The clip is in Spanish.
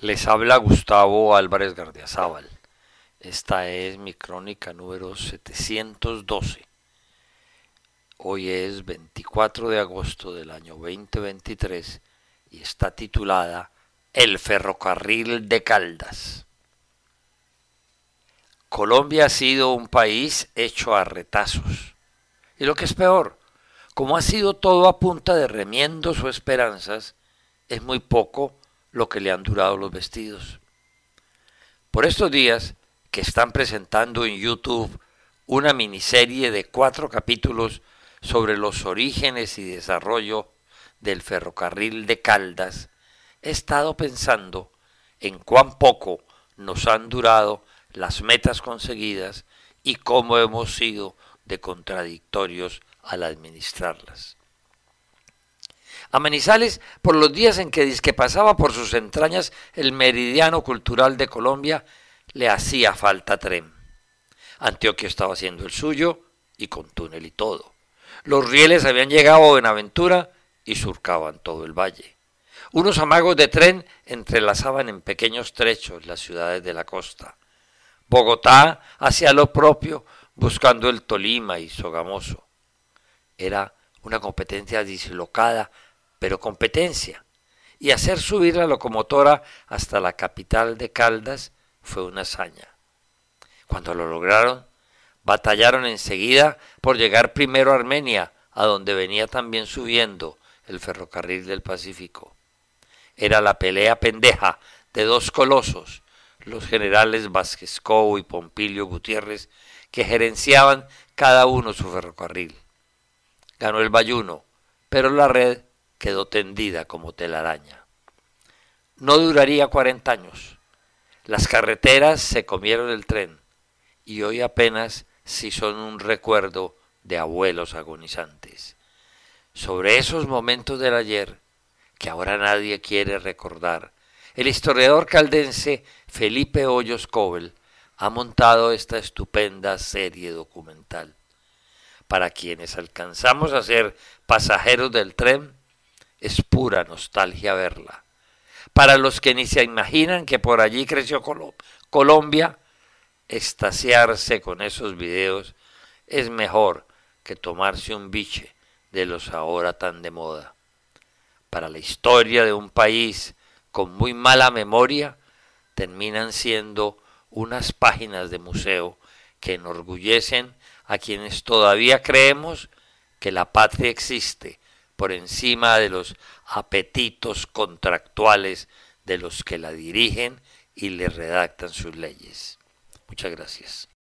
Les habla Gustavo Álvarez Gardiazabal. Esta es mi crónica número 712. Hoy es 24 de agosto del año 2023 y está titulada El ferrocarril de Caldas. Colombia ha sido un país hecho a retazos. Y lo que es peor, como ha sido todo a punta de remiendos o esperanzas, es muy poco lo que le han durado los vestidos. Por estos días que están presentando en YouTube una miniserie de cuatro capítulos sobre los orígenes y desarrollo del ferrocarril de Caldas, he estado pensando en cuán poco nos han durado las metas conseguidas y cómo hemos sido de contradictorios al administrarlas. A por los días en que disque pasaba por sus entrañas el meridiano cultural de Colombia, le hacía falta tren. Antioquia estaba haciendo el suyo y con túnel y todo. Los rieles habían llegado en aventura y surcaban todo el valle. Unos amagos de tren entrelazaban en pequeños trechos las ciudades de la costa. Bogotá hacía lo propio, buscando el Tolima y Sogamoso. Era una competencia dislocada pero competencia, y hacer subir la locomotora hasta la capital de Caldas fue una hazaña. Cuando lo lograron, batallaron enseguida por llegar primero a Armenia, a donde venía también subiendo el ferrocarril del Pacífico. Era la pelea pendeja de dos colosos, los generales Vázquez y Pompilio Gutiérrez, que gerenciaban cada uno su ferrocarril. Ganó el Bayuno, pero la red quedó tendida como telaraña. No duraría cuarenta años. Las carreteras se comieron el tren y hoy apenas si son un recuerdo de abuelos agonizantes. Sobre esos momentos del ayer, que ahora nadie quiere recordar, el historiador caldense Felipe Hoyos Cobel ha montado esta estupenda serie documental. Para quienes alcanzamos a ser pasajeros del tren, es pura nostalgia verla. Para los que ni se imaginan que por allí creció Colombia, estasiarse con esos videos es mejor que tomarse un biche de los ahora tan de moda. Para la historia de un país con muy mala memoria, terminan siendo unas páginas de museo que enorgullecen a quienes todavía creemos que la patria existe por encima de los apetitos contractuales de los que la dirigen y le redactan sus leyes. Muchas gracias.